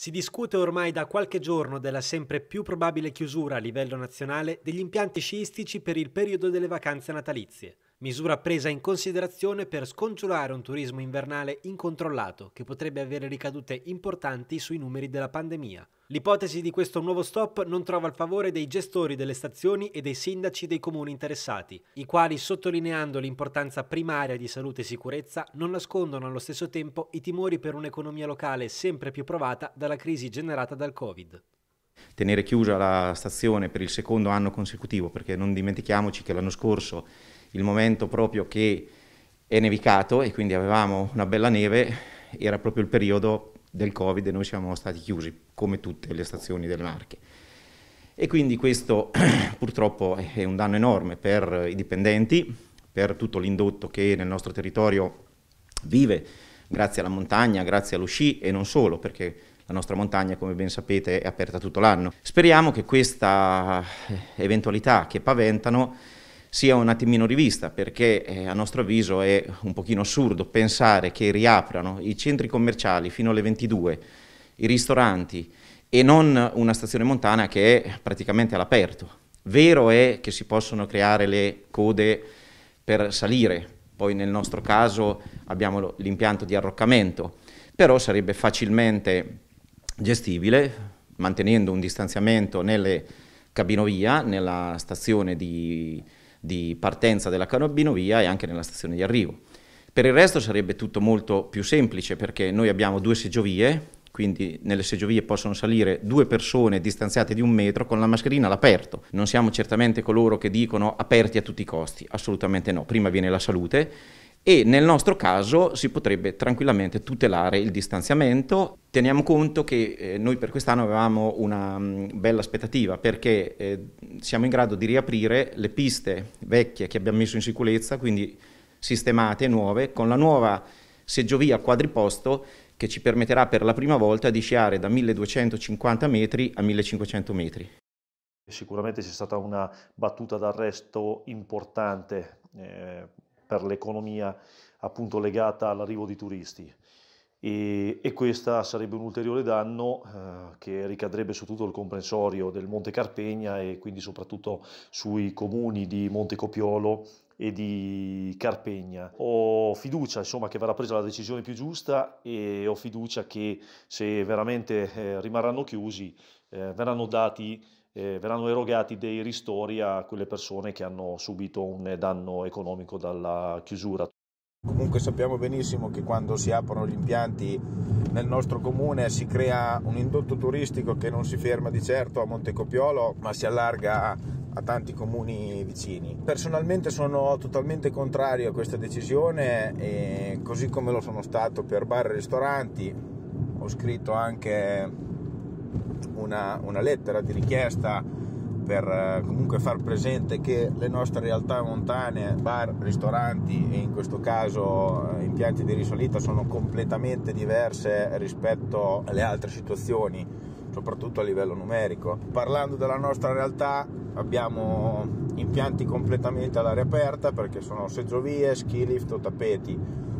Si discute ormai da qualche giorno della sempre più probabile chiusura a livello nazionale degli impianti sciistici per il periodo delle vacanze natalizie misura presa in considerazione per scongiurare un turismo invernale incontrollato che potrebbe avere ricadute importanti sui numeri della pandemia. L'ipotesi di questo nuovo stop non trova il favore dei gestori delle stazioni e dei sindaci dei comuni interessati, i quali, sottolineando l'importanza primaria di salute e sicurezza, non nascondono allo stesso tempo i timori per un'economia locale sempre più provata dalla crisi generata dal Covid tenere chiusa la stazione per il secondo anno consecutivo, perché non dimentichiamoci che l'anno scorso il momento proprio che è nevicato e quindi avevamo una bella neve, era proprio il periodo del Covid e noi siamo stati chiusi, come tutte le stazioni delle Marche. E quindi questo purtroppo è un danno enorme per i dipendenti, per tutto l'indotto che nel nostro territorio vive, grazie alla montagna, grazie allo sci e non solo, perché la nostra montagna, come ben sapete, è aperta tutto l'anno. Speriamo che questa eh, eventualità che paventano sia un attimino rivista, perché eh, a nostro avviso è un pochino assurdo pensare che riaprano i centri commerciali fino alle 22, i ristoranti e non una stazione montana che è praticamente all'aperto. Vero è che si possono creare le code per salire, poi nel nostro caso abbiamo l'impianto di arroccamento, però sarebbe facilmente gestibile mantenendo un distanziamento nelle cabinovia, nella stazione di di partenza della canobinovia e anche nella stazione di arrivo. Per il resto sarebbe tutto molto più semplice perché noi abbiamo due seggiovie, quindi nelle seggiovie possono salire due persone distanziate di un metro con la mascherina all'aperto. Non siamo certamente coloro che dicono aperti a tutti i costi, assolutamente no. Prima viene la salute e nel nostro caso si potrebbe tranquillamente tutelare il distanziamento. Teniamo conto che eh, noi per quest'anno avevamo una mh, mm, bella aspettativa perché eh, siamo in grado di riaprire le piste vecchie che abbiamo messo in sicurezza, quindi sistemate nuove, con la nuova seggiovia quadriposto che ci permetterà per la prima volta di sciare da 1250 metri a 1500 metri. Sicuramente c'è stata una battuta d'arresto importante. Eh per l'economia appunto legata all'arrivo di turisti. E, e questo sarebbe un ulteriore danno eh, che ricadrebbe su tutto il comprensorio del Monte Carpegna e quindi soprattutto sui comuni di Monte Copiolo e di Carpegna. Ho fiducia insomma, che verrà presa la decisione più giusta e ho fiducia che se veramente eh, rimarranno chiusi eh, verranno dati eh, verranno erogati dei ristori a quelle persone che hanno subito un danno economico dalla chiusura. Comunque sappiamo benissimo che quando si aprono gli impianti nel nostro comune si crea un indotto turistico che non si ferma di certo a Montecopiolo ma si allarga a tanti comuni vicini. Personalmente sono totalmente contrario a questa decisione così come lo sono stato per bar e ristoranti. Ho scritto anche una, una lettera di richiesta per eh, comunque far presente che le nostre realtà montane, bar, ristoranti e in questo caso eh, impianti di risalita sono completamente diverse rispetto alle altre situazioni, soprattutto a livello numerico. Parlando della nostra realtà abbiamo impianti completamente all'aria aperta perché sono seggiovie, ski lift o tappeti.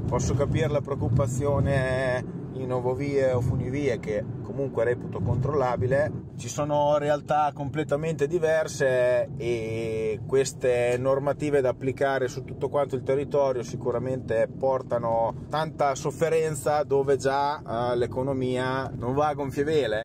Posso capire la preoccupazione Novovie o Funivie che comunque reputo controllabile, ci sono realtà completamente diverse e queste normative da applicare su tutto quanto il territorio sicuramente portano tanta sofferenza dove già eh, l'economia non va a gonfie vele.